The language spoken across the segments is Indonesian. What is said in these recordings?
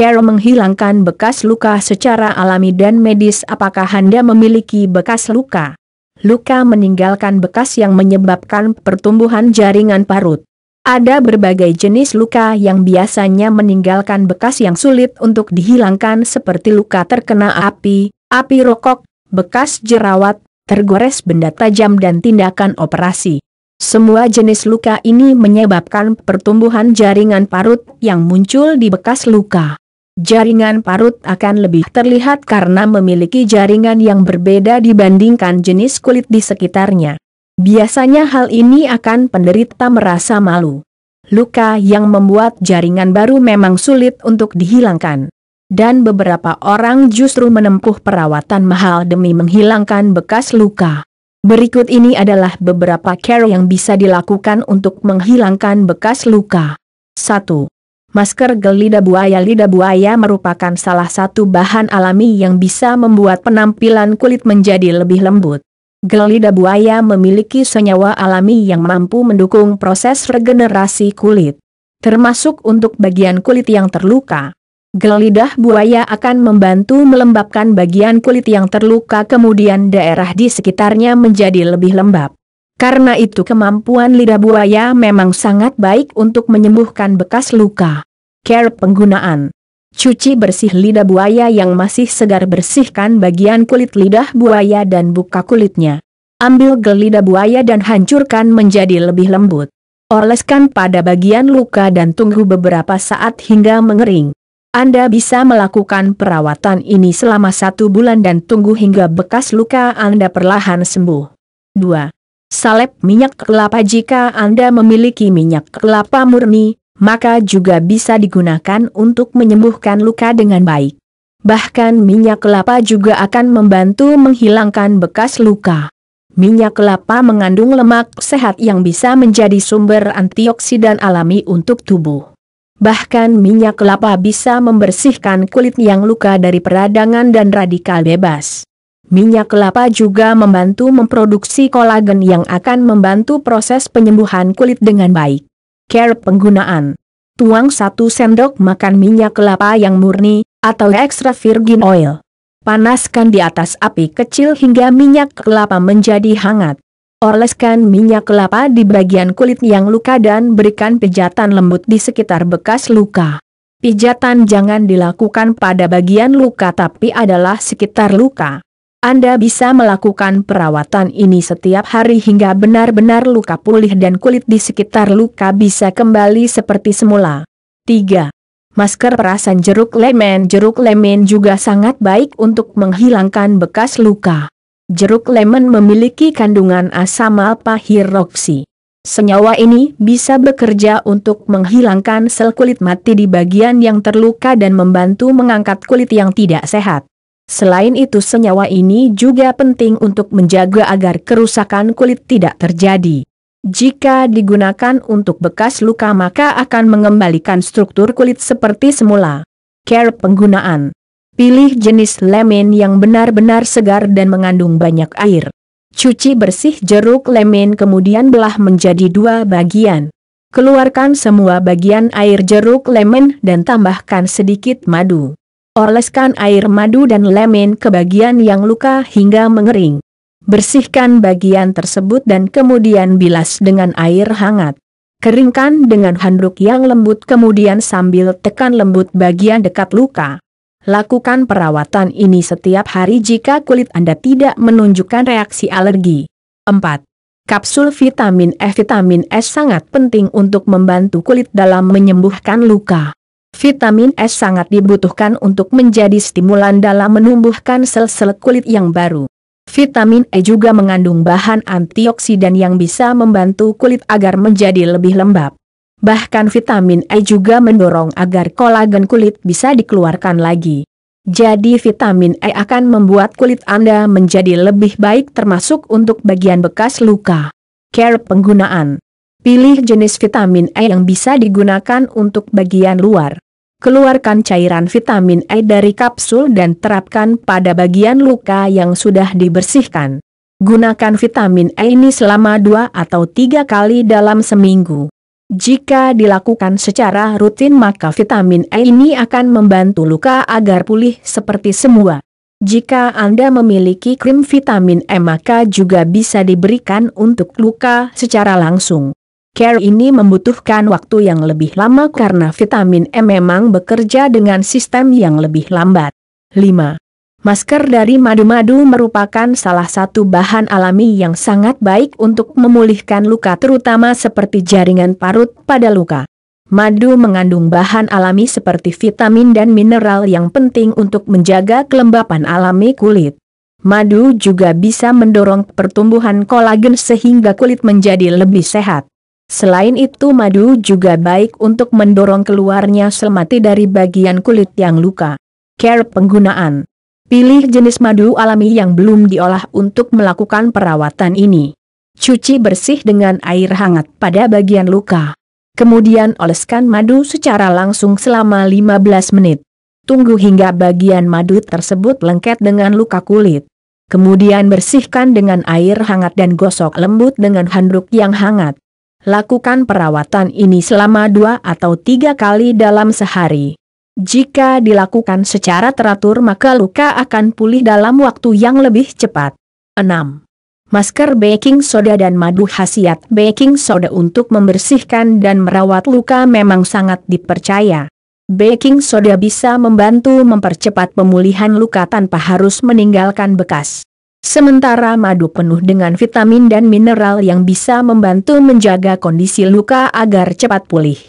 Carol menghilangkan bekas luka secara alami dan medis apakah Anda memiliki bekas luka? Luka meninggalkan bekas yang menyebabkan pertumbuhan jaringan parut. Ada berbagai jenis luka yang biasanya meninggalkan bekas yang sulit untuk dihilangkan seperti luka terkena api, api rokok, bekas jerawat, tergores benda tajam dan tindakan operasi. Semua jenis luka ini menyebabkan pertumbuhan jaringan parut yang muncul di bekas luka jaringan parut akan lebih terlihat karena memiliki jaringan yang berbeda dibandingkan jenis kulit di sekitarnya. Biasanya hal ini akan penderita merasa malu. Luka yang membuat jaringan baru memang sulit untuk dihilangkan. Dan beberapa orang justru menempuh perawatan mahal demi menghilangkan bekas luka. Berikut ini adalah beberapa care yang bisa dilakukan untuk menghilangkan bekas luka. 1. Masker gel lidah buaya Lidah buaya merupakan salah satu bahan alami yang bisa membuat penampilan kulit menjadi lebih lembut. Gel lidah buaya memiliki senyawa alami yang mampu mendukung proses regenerasi kulit. Termasuk untuk bagian kulit yang terluka. Gel lidah buaya akan membantu melembabkan bagian kulit yang terluka kemudian daerah di sekitarnya menjadi lebih lembab. Karena itu kemampuan lidah buaya memang sangat baik untuk menyembuhkan bekas luka. Care penggunaan Cuci bersih lidah buaya yang masih segar bersihkan bagian kulit lidah buaya dan buka kulitnya. Ambil gel lidah buaya dan hancurkan menjadi lebih lembut. Oleskan pada bagian luka dan tunggu beberapa saat hingga mengering. Anda bisa melakukan perawatan ini selama satu bulan dan tunggu hingga bekas luka Anda perlahan sembuh. 2 salep minyak kelapa jika Anda memiliki minyak kelapa murni, maka juga bisa digunakan untuk menyembuhkan luka dengan baik. Bahkan minyak kelapa juga akan membantu menghilangkan bekas luka. Minyak kelapa mengandung lemak sehat yang bisa menjadi sumber antioksidan alami untuk tubuh. Bahkan minyak kelapa bisa membersihkan kulit yang luka dari peradangan dan radikal bebas. Minyak kelapa juga membantu memproduksi kolagen yang akan membantu proses penyembuhan kulit dengan baik. Care penggunaan Tuang 1 sendok makan minyak kelapa yang murni, atau extra virgin oil. Panaskan di atas api kecil hingga minyak kelapa menjadi hangat. Oleskan minyak kelapa di bagian kulit yang luka dan berikan pijatan lembut di sekitar bekas luka. Pijatan jangan dilakukan pada bagian luka tapi adalah sekitar luka. Anda bisa melakukan perawatan ini setiap hari hingga benar-benar luka pulih dan kulit di sekitar luka bisa kembali seperti semula. 3. Masker perasan jeruk lemon. Jeruk lemon juga sangat baik untuk menghilangkan bekas luka. Jeruk lemon memiliki kandungan asam alpha hiroksi. Senyawa ini bisa bekerja untuk menghilangkan sel kulit mati di bagian yang terluka dan membantu mengangkat kulit yang tidak sehat. Selain itu senyawa ini juga penting untuk menjaga agar kerusakan kulit tidak terjadi. Jika digunakan untuk bekas luka maka akan mengembalikan struktur kulit seperti semula. Care penggunaan. Pilih jenis lemon yang benar-benar segar dan mengandung banyak air. Cuci bersih jeruk lemon kemudian belah menjadi dua bagian. Keluarkan semua bagian air jeruk lemon dan tambahkan sedikit madu. Oleskan air madu dan lemin ke bagian yang luka hingga mengering. Bersihkan bagian tersebut dan kemudian bilas dengan air hangat. Keringkan dengan handuk yang lembut kemudian sambil tekan lembut bagian dekat luka. Lakukan perawatan ini setiap hari jika kulit Anda tidak menunjukkan reaksi alergi. 4. Kapsul vitamin E Vitamin E sangat penting untuk membantu kulit dalam menyembuhkan luka. Vitamin S sangat dibutuhkan untuk menjadi stimulan dalam menumbuhkan sel-sel kulit yang baru. Vitamin E juga mengandung bahan antioksidan yang bisa membantu kulit agar menjadi lebih lembab. Bahkan vitamin E juga mendorong agar kolagen kulit bisa dikeluarkan lagi. Jadi vitamin E akan membuat kulit Anda menjadi lebih baik termasuk untuk bagian bekas luka. Care penggunaan. Pilih jenis vitamin E yang bisa digunakan untuk bagian luar. Keluarkan cairan vitamin E dari kapsul dan terapkan pada bagian luka yang sudah dibersihkan. Gunakan vitamin E ini selama dua atau tiga kali dalam seminggu. Jika dilakukan secara rutin maka vitamin E ini akan membantu luka agar pulih seperti semua. Jika Anda memiliki krim vitamin E maka juga bisa diberikan untuk luka secara langsung. Care ini membutuhkan waktu yang lebih lama karena vitamin E memang bekerja dengan sistem yang lebih lambat. 5. Masker dari madu-madu merupakan salah satu bahan alami yang sangat baik untuk memulihkan luka terutama seperti jaringan parut pada luka. Madu mengandung bahan alami seperti vitamin dan mineral yang penting untuk menjaga kelembapan alami kulit. Madu juga bisa mendorong pertumbuhan kolagen sehingga kulit menjadi lebih sehat. Selain itu madu juga baik untuk mendorong keluarnya sel mati dari bagian kulit yang luka. Care penggunaan. Pilih jenis madu alami yang belum diolah untuk melakukan perawatan ini. Cuci bersih dengan air hangat pada bagian luka. Kemudian oleskan madu secara langsung selama 15 menit. Tunggu hingga bagian madu tersebut lengket dengan luka kulit. Kemudian bersihkan dengan air hangat dan gosok lembut dengan handuk yang hangat lakukan perawatan ini selama dua atau tiga kali dalam sehari. Jika dilakukan secara teratur maka luka akan pulih dalam waktu yang lebih cepat. 6. Masker baking soda dan madu khasiat baking soda untuk membersihkan dan merawat luka memang sangat dipercaya. Baking soda bisa membantu mempercepat pemulihan luka tanpa harus meninggalkan bekas. Sementara madu penuh dengan vitamin dan mineral yang bisa membantu menjaga kondisi luka agar cepat pulih.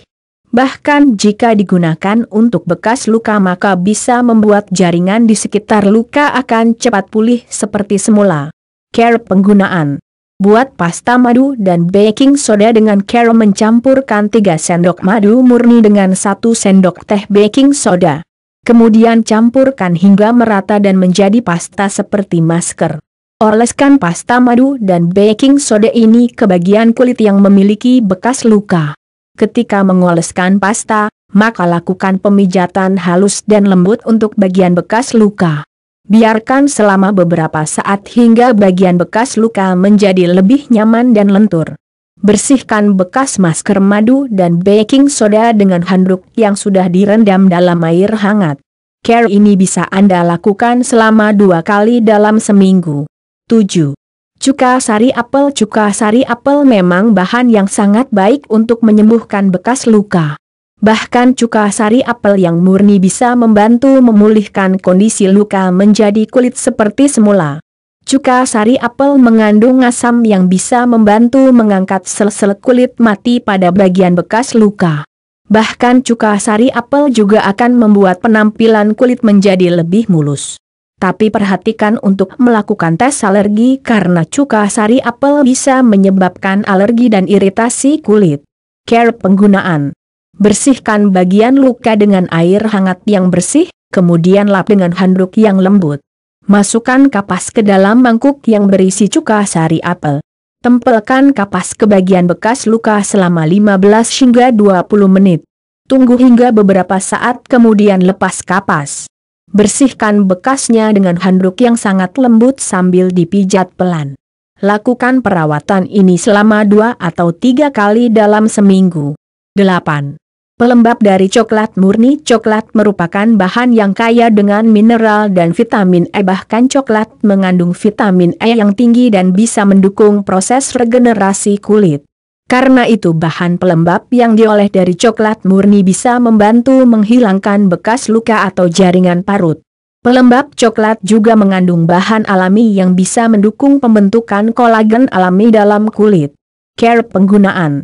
Bahkan jika digunakan untuk bekas luka maka bisa membuat jaringan di sekitar luka akan cepat pulih seperti semula. Care penggunaan Buat pasta madu dan baking soda dengan care mencampurkan 3 sendok madu murni dengan 1 sendok teh baking soda. Kemudian campurkan hingga merata dan menjadi pasta seperti masker. Oleskan pasta madu dan baking soda ini ke bagian kulit yang memiliki bekas luka. Ketika mengoleskan pasta, maka lakukan pemijatan halus dan lembut untuk bagian bekas luka. Biarkan selama beberapa saat hingga bagian bekas luka menjadi lebih nyaman dan lentur. Bersihkan bekas masker madu dan baking soda dengan handuk yang sudah direndam dalam air hangat. Care ini bisa Anda lakukan selama dua kali dalam seminggu. 7. Cuka sari apel Cuka sari apel memang bahan yang sangat baik untuk menyembuhkan bekas luka. Bahkan cuka sari apel yang murni bisa membantu memulihkan kondisi luka menjadi kulit seperti semula. Cuka sari apel mengandung asam yang bisa membantu mengangkat sel-sel kulit mati pada bagian bekas luka. Bahkan cuka sari apel juga akan membuat penampilan kulit menjadi lebih mulus. Tapi perhatikan untuk melakukan tes alergi karena cuka sari apel bisa menyebabkan alergi dan iritasi kulit. Care penggunaan Bersihkan bagian luka dengan air hangat yang bersih, kemudian lap dengan handuk yang lembut. Masukkan kapas ke dalam mangkuk yang berisi cuka sari apel. Tempelkan kapas ke bagian bekas luka selama 15 hingga 20 menit. Tunggu hingga beberapa saat kemudian lepas kapas. Bersihkan bekasnya dengan handuk yang sangat lembut sambil dipijat pelan. Lakukan perawatan ini selama 2 atau tiga kali dalam seminggu. 8. Pelembab dari coklat murni coklat merupakan bahan yang kaya dengan mineral dan vitamin E bahkan coklat mengandung vitamin E yang tinggi dan bisa mendukung proses regenerasi kulit. Karena itu bahan pelembab yang dioleh dari coklat murni bisa membantu menghilangkan bekas luka atau jaringan parut. Pelembab coklat juga mengandung bahan alami yang bisa mendukung pembentukan kolagen alami dalam kulit. Care penggunaan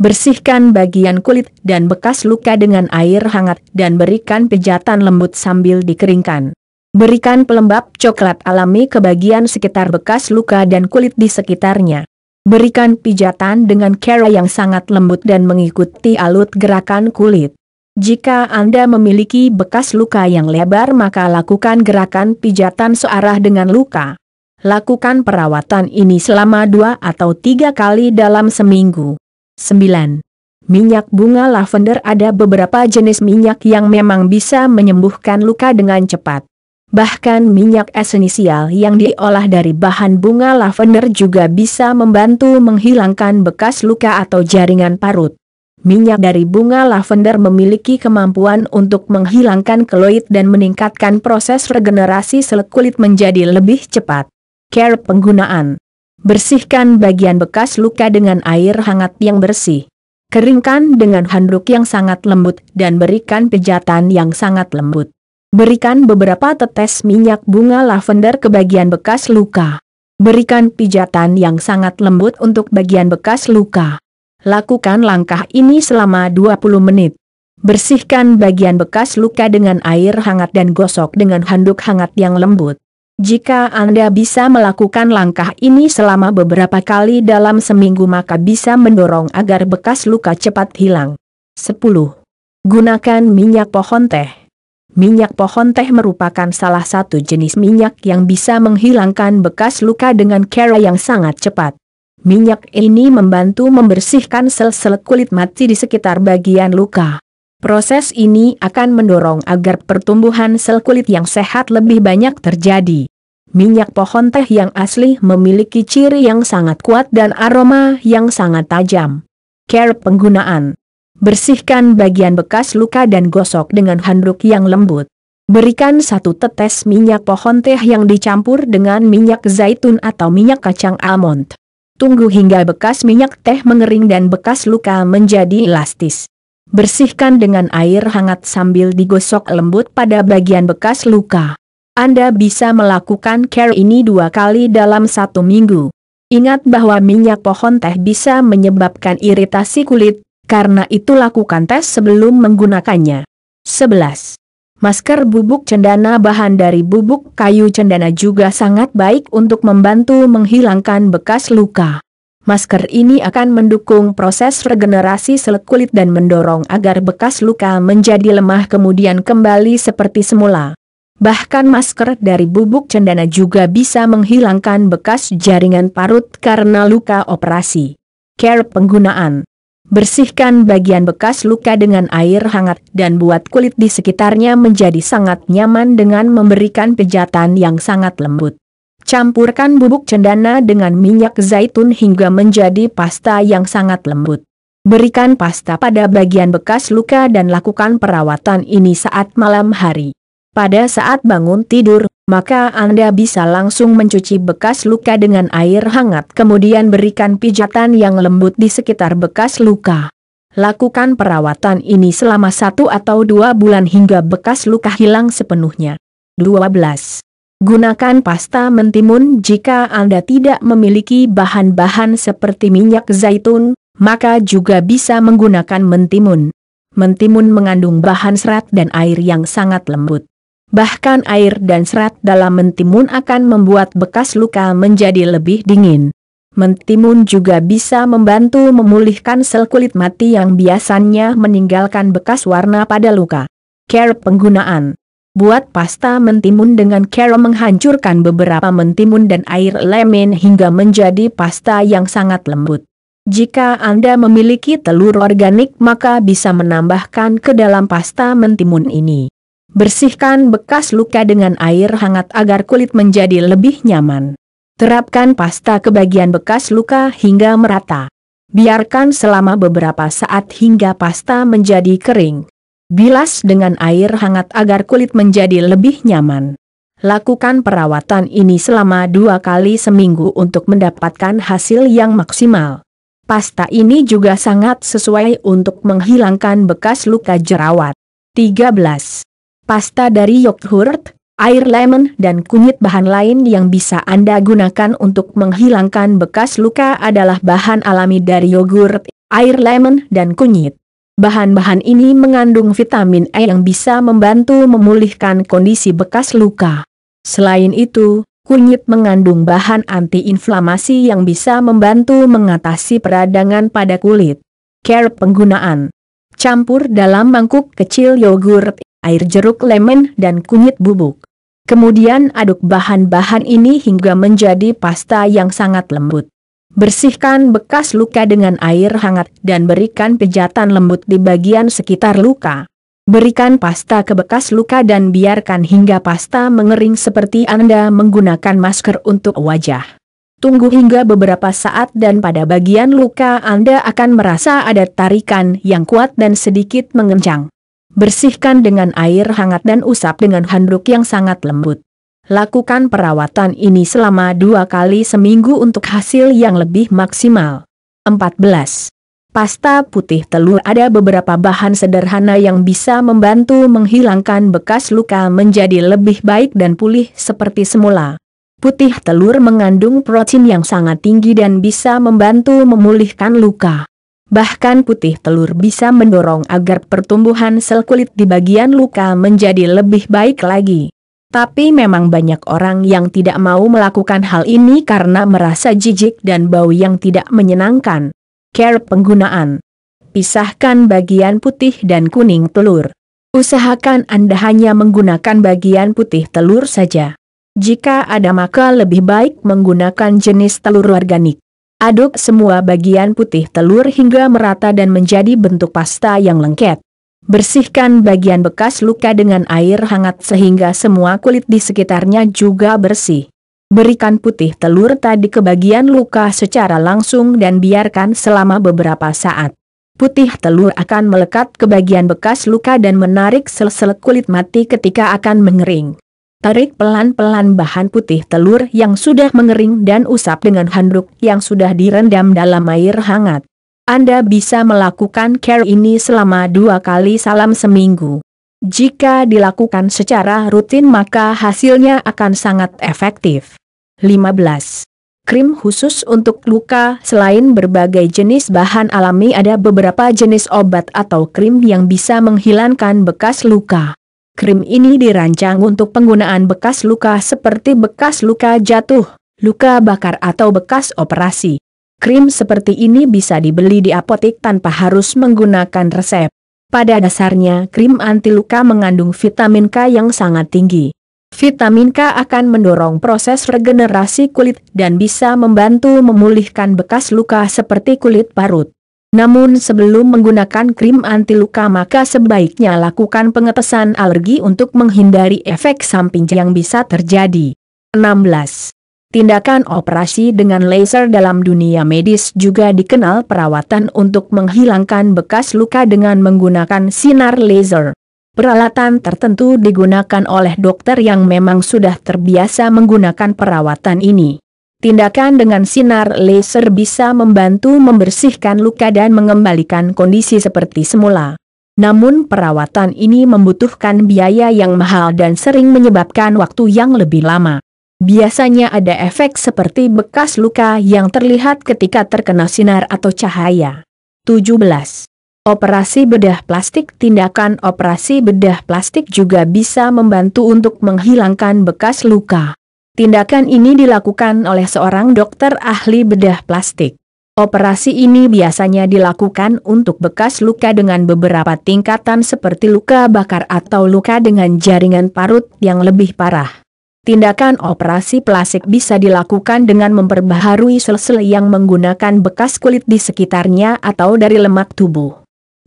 Bersihkan bagian kulit dan bekas luka dengan air hangat dan berikan pijatan lembut sambil dikeringkan. Berikan pelembab coklat alami ke bagian sekitar bekas luka dan kulit di sekitarnya. Berikan pijatan dengan cara yang sangat lembut dan mengikuti alur gerakan kulit. Jika Anda memiliki bekas luka yang lebar maka lakukan gerakan pijatan searah dengan luka. Lakukan perawatan ini selama dua atau tiga kali dalam seminggu. 9. Minyak bunga lavender Ada beberapa jenis minyak yang memang bisa menyembuhkan luka dengan cepat. Bahkan minyak esensial yang diolah dari bahan bunga lavender juga bisa membantu menghilangkan bekas luka atau jaringan parut. Minyak dari bunga lavender memiliki kemampuan untuk menghilangkan keloid dan meningkatkan proses regenerasi sel kulit menjadi lebih cepat. Care penggunaan Bersihkan bagian bekas luka dengan air hangat yang bersih. Keringkan dengan handuk yang sangat lembut dan berikan pijatan yang sangat lembut. Berikan beberapa tetes minyak bunga lavender ke bagian bekas luka. Berikan pijatan yang sangat lembut untuk bagian bekas luka. Lakukan langkah ini selama 20 menit. Bersihkan bagian bekas luka dengan air hangat dan gosok dengan handuk hangat yang lembut. Jika Anda bisa melakukan langkah ini selama beberapa kali dalam seminggu maka bisa mendorong agar bekas luka cepat hilang. 10. Gunakan minyak pohon teh. Minyak pohon teh merupakan salah satu jenis minyak yang bisa menghilangkan bekas luka dengan cara yang sangat cepat. Minyak ini membantu membersihkan sel-sel kulit mati di sekitar bagian luka. Proses ini akan mendorong agar pertumbuhan sel kulit yang sehat lebih banyak terjadi. Minyak pohon teh yang asli memiliki ciri yang sangat kuat dan aroma yang sangat tajam. Care penggunaan. Bersihkan bagian bekas luka dan gosok dengan handuk yang lembut. Berikan satu tetes minyak pohon teh yang dicampur dengan minyak zaitun atau minyak kacang almond. Tunggu hingga bekas minyak teh mengering dan bekas luka menjadi elastis. Bersihkan dengan air hangat sambil digosok lembut pada bagian bekas luka. Anda bisa melakukan care ini dua kali dalam satu minggu. Ingat bahwa minyak pohon teh bisa menyebabkan iritasi kulit, karena itu lakukan tes sebelum menggunakannya. 11. Masker bubuk cendana bahan dari bubuk kayu cendana juga sangat baik untuk membantu menghilangkan bekas luka. Masker ini akan mendukung proses regenerasi sel kulit dan mendorong agar bekas luka menjadi lemah kemudian kembali seperti semula. Bahkan masker dari bubuk cendana juga bisa menghilangkan bekas jaringan parut karena luka operasi. Care penggunaan. Bersihkan bagian bekas luka dengan air hangat dan buat kulit di sekitarnya menjadi sangat nyaman dengan memberikan pijatan yang sangat lembut. Campurkan bubuk cendana dengan minyak zaitun hingga menjadi pasta yang sangat lembut. Berikan pasta pada bagian bekas luka dan lakukan perawatan ini saat malam hari. Pada saat bangun tidur, maka Anda bisa langsung mencuci bekas luka dengan air hangat kemudian berikan pijatan yang lembut di sekitar bekas luka. Lakukan perawatan ini selama satu atau dua bulan hingga bekas luka hilang sepenuhnya. 12. Gunakan pasta mentimun jika Anda tidak memiliki bahan-bahan seperti minyak zaitun, maka juga bisa menggunakan mentimun. Mentimun mengandung bahan serat dan air yang sangat lembut. Bahkan air dan serat dalam mentimun akan membuat bekas luka menjadi lebih dingin. Mentimun juga bisa membantu memulihkan sel kulit mati yang biasanya meninggalkan bekas warna pada luka. Care penggunaan Buat pasta mentimun dengan care menghancurkan beberapa mentimun dan air lemon hingga menjadi pasta yang sangat lembut. Jika Anda memiliki telur organik maka bisa menambahkan ke dalam pasta mentimun ini. Bersihkan bekas luka dengan air hangat agar kulit menjadi lebih nyaman. Terapkan pasta ke bagian bekas luka hingga merata. Biarkan selama beberapa saat hingga pasta menjadi kering. Bilas dengan air hangat agar kulit menjadi lebih nyaman. Lakukan perawatan ini selama dua kali seminggu untuk mendapatkan hasil yang maksimal. Pasta ini juga sangat sesuai untuk menghilangkan bekas luka jerawat. 13 pasta dari yogurt, air lemon dan kunyit bahan lain yang bisa Anda gunakan untuk menghilangkan bekas luka adalah bahan alami dari yogurt, air lemon dan kunyit. Bahan-bahan ini mengandung vitamin E yang bisa membantu memulihkan kondisi bekas luka. Selain itu, kunyit mengandung bahan antiinflamasi yang bisa membantu mengatasi peradangan pada kulit. Care penggunaan Campur dalam mangkuk kecil yogurt air jeruk lemon dan kunyit bubuk. Kemudian aduk bahan-bahan ini hingga menjadi pasta yang sangat lembut. Bersihkan bekas luka dengan air hangat dan berikan pijatan lembut di bagian sekitar luka. Berikan pasta ke bekas luka dan biarkan hingga pasta mengering seperti Anda menggunakan masker untuk wajah. Tunggu hingga beberapa saat dan pada bagian luka Anda akan merasa ada tarikan yang kuat dan sedikit mengencang. Bersihkan dengan air hangat dan usap dengan handuk yang sangat lembut. Lakukan perawatan ini selama dua kali seminggu untuk hasil yang lebih maksimal. 14. Pasta putih telur ada beberapa bahan sederhana yang bisa membantu menghilangkan bekas luka menjadi lebih baik dan pulih seperti semula. Putih telur mengandung protein yang sangat tinggi dan bisa membantu memulihkan luka. Bahkan putih telur bisa mendorong agar pertumbuhan sel kulit di bagian luka menjadi lebih baik lagi. Tapi memang banyak orang yang tidak mau melakukan hal ini karena merasa jijik dan bau yang tidak menyenangkan. Care penggunaan. Pisahkan bagian putih dan kuning telur. Usahakan Anda hanya menggunakan bagian putih telur saja. Jika ada maka lebih baik menggunakan jenis telur organik. Aduk semua bagian putih telur hingga merata dan menjadi bentuk pasta yang lengket. Bersihkan bagian bekas luka dengan air hangat sehingga semua kulit di sekitarnya juga bersih. Berikan putih telur tadi ke bagian luka secara langsung dan biarkan selama beberapa saat. Putih telur akan melekat ke bagian bekas luka dan menarik sel-sel kulit mati ketika akan mengering. Tarik pelan-pelan bahan putih telur yang sudah mengering dan usap dengan handuk yang sudah direndam dalam air hangat. Anda bisa melakukan care ini selama dua kali salam seminggu. Jika dilakukan secara rutin maka hasilnya akan sangat efektif. 15. Krim khusus untuk luka Selain berbagai jenis bahan alami ada beberapa jenis obat atau krim yang bisa menghilangkan bekas luka. Krim ini dirancang untuk penggunaan bekas luka seperti bekas luka jatuh, luka bakar atau bekas operasi. Krim seperti ini bisa dibeli di apotek tanpa harus menggunakan resep. Pada dasarnya krim anti luka mengandung vitamin K yang sangat tinggi. Vitamin K akan mendorong proses regenerasi kulit dan bisa membantu memulihkan bekas luka seperti kulit parut. Namun sebelum menggunakan krim anti luka maka sebaiknya lakukan pengetesan alergi untuk menghindari efek samping yang bisa terjadi. 16. Tindakan operasi dengan laser dalam dunia medis juga dikenal perawatan untuk menghilangkan bekas luka dengan menggunakan sinar laser. Peralatan tertentu digunakan oleh dokter yang memang sudah terbiasa menggunakan perawatan ini. Tindakan dengan sinar laser bisa membantu membersihkan luka dan mengembalikan kondisi seperti semula. Namun perawatan ini membutuhkan biaya yang mahal dan sering menyebabkan waktu yang lebih lama. Biasanya ada efek seperti bekas luka yang terlihat ketika terkena sinar atau cahaya. 17. Operasi bedah plastik Tindakan operasi bedah plastik juga bisa membantu untuk menghilangkan bekas luka. Tindakan ini dilakukan oleh seorang dokter ahli bedah plastik. Operasi ini biasanya dilakukan untuk bekas luka dengan beberapa tingkatan seperti luka bakar atau luka dengan jaringan parut yang lebih parah. Tindakan operasi plastik bisa dilakukan dengan memperbaharui sel-sel yang menggunakan bekas kulit di sekitarnya atau dari lemak tubuh.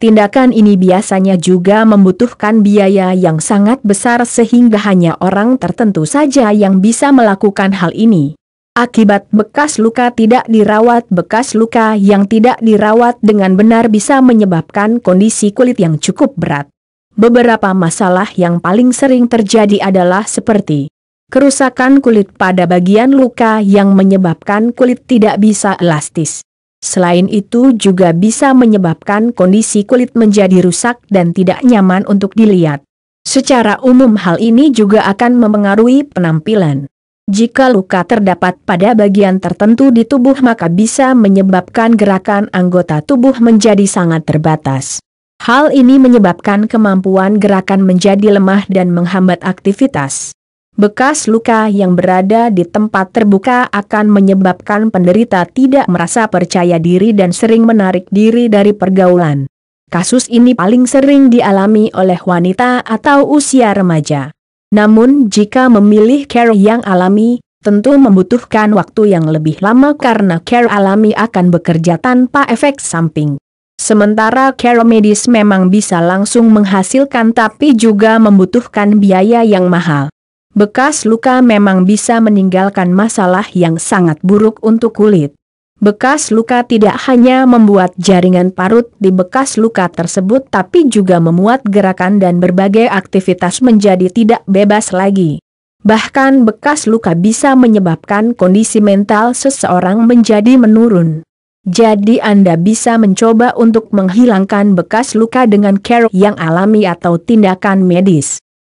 Tindakan ini biasanya juga membutuhkan biaya yang sangat besar sehingga hanya orang tertentu saja yang bisa melakukan hal ini. Akibat bekas luka tidak dirawat bekas luka yang tidak dirawat dengan benar bisa menyebabkan kondisi kulit yang cukup berat. Beberapa masalah yang paling sering terjadi adalah seperti kerusakan kulit pada bagian luka yang menyebabkan kulit tidak bisa elastis Selain itu juga bisa menyebabkan kondisi kulit menjadi rusak dan tidak nyaman untuk dilihat. Secara umum hal ini juga akan memengaruhi penampilan. Jika luka terdapat pada bagian tertentu di tubuh maka bisa menyebabkan gerakan anggota tubuh menjadi sangat terbatas. Hal ini menyebabkan kemampuan gerakan menjadi lemah dan menghambat aktivitas. Bekas luka yang berada di tempat terbuka akan menyebabkan penderita tidak merasa percaya diri dan sering menarik diri dari pergaulan. Kasus ini paling sering dialami oleh wanita atau usia remaja. Namun jika memilih care yang alami, tentu membutuhkan waktu yang lebih lama karena care alami akan bekerja tanpa efek samping. Sementara care medis memang bisa langsung menghasilkan tapi juga membutuhkan biaya yang mahal. Bekas luka memang bisa meninggalkan masalah yang sangat buruk untuk kulit. Bekas luka tidak hanya membuat jaringan parut di bekas luka tersebut tapi juga memuat gerakan dan berbagai aktivitas menjadi tidak bebas lagi. Bahkan bekas luka bisa menyebabkan kondisi mental seseorang menjadi menurun. Jadi Anda bisa mencoba untuk menghilangkan bekas luka dengan care yang alami atau tindakan medis.